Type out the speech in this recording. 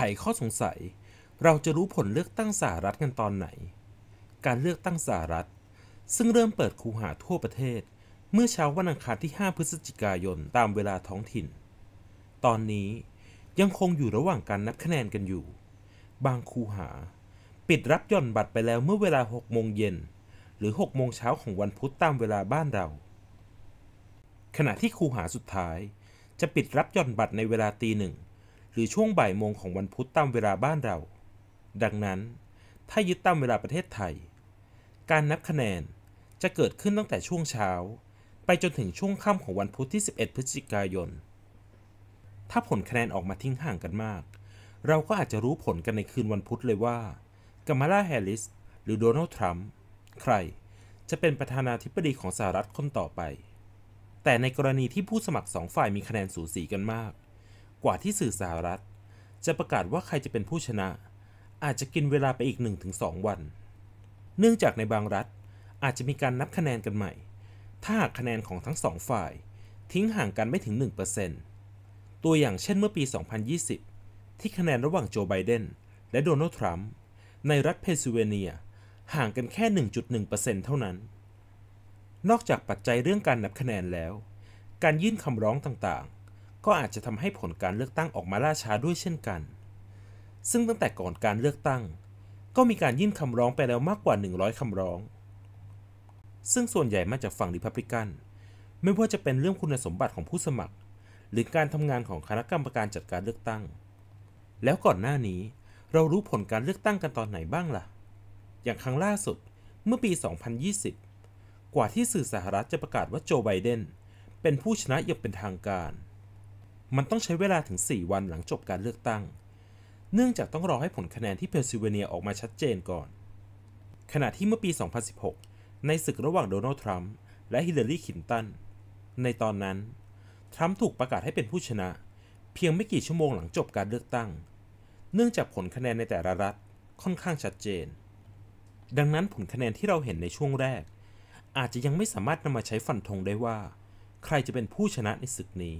ไขข้อสงสัย เราจะรู้ผลเลือกตั้งสหรัฐกันตอนไหน การเลือกตั้งสหรัฐ ซึ่งเริ่มเปิดคูหาทั่วประเทศ เมื่อเช้าวันอังคารที่ 5 พฤศจิกายนตามเวลาท้องถิ่น ตอนนี้ยังคงอยู่ระหว่างการนับคะแนนกันอยู่ บางคูหาปิดรับย่อนบัตรไปแล้วเมื่อเวลา6โมงเย็นหรือ6โมงเช้าของวันพุธตามเวลาบ้านเรา ขณะที่คูหาสุดท้าย จะปิดรับย่อนบัตรในเวลาตีหนึ่งรือช่วงบ่ายโมงของวันพุธตามเวลาบ้านเรา ดังนั้น ถ้ายึดตามเวลาประเทศไทย การนับคะแนนจะเกิดขึ้นตั้งแต่ช่วงเช้า ไปจนถึงช่วงค่ำของวันพุธที่ 11 พฤศจิกายน ถ้าผลคะแนนออกมาทิ้งห่างกันมาก เราก็อาจจะรู้ผลกันในคืนวันพุธเลยว่ากามาลาแฮริส หรือโดนัลด์ทรัมป์ใครจะเป็นประธานาธิบดีของสหรัฐคนต่อไป แต่ในกรณีที่ผู้สมัครสองฝ่ายมีคะแนนสูสีกันมากกว่าที่สื่อสหรัฐ จะประกาศว่าใครจะเป็นผู้ชนะ อาจจะกินเวลาไปอีก 1-2 วัน เนื่องจากในบางรัฐอาจจะมีการนับคะแนนกันใหม่ ถ้าหากคะแนนของทั้งสองฝ่าย ทิ้งห่างกันไม่ถึง 1%ตัวอย่างเช่นเมื่อปี 2020 ที่คะแนนระหว่างโจไบเดน และโดนัลด์ทรัมป์ในรัฐเพนซิลเวเนีย ห่างกันแค่1.1%เท่านั้นนอกจากปัจจัยเรื่องการนับคะแนนแล้ว การยื่นคำร้องต่างก็อาจจะทำให้ผลการเลือกตั้งออกมาล่าช้าด้วยเช่นกัน ซึ่งตั้งแต่ก่อนการเลือกตั้ง ก็มีการยื่นคำร้องไปแล้วมากกว่า 100คำร้อง ซึ่งส่วนใหญ่มาจากฝั่งริพับลิกัน ไม่ว่าจะเป็นเรื่องคุณสมบัติของผู้สมัคร หรือการทำงานของคณะกรรมการจัดการเลือกตั้ง แล้วก่อนหน้านี้เรารู้ผลการเลือกตั้งกันตอนไหนบ้างละ่ะ อย่างครั้งล่าสุดเมื่อปี 2020 กว่าที่สื่อสหรัฐจะประกาศว่าโจไบเดนเป็นผู้ชนะอย่างเป็นทางการมันต้องใช้เวลาถึง 4 วันหลังจบการเลือกตั้ง เนื่องจากต้องรอให้ผลคะแนนที่เพนซิลเวเนียออกมาชัดเจนก่อน ขณะที่เมื่อปี 2016 ในศึกระหว่างโดนัลด์ทรัมป์และฮิลลารีคินตัน ในตอนนั้น ทรัมป์ถูกประกาศให้เป็นผู้ชนะ เพียงไม่กี่ชั่วโมงหลังจบการเลือกตั้ง เนื่องจากผลคะแนนในแต่ละรัฐค่อนข้างชัดเจน ดังนั้นผลคะแนนที่เราเห็นในช่วงแรก อาจจะยังไม่สามารถนำมาใช้ฟันธงได้ว่า ใครจะเป็นผู้ชนะในศึกนี้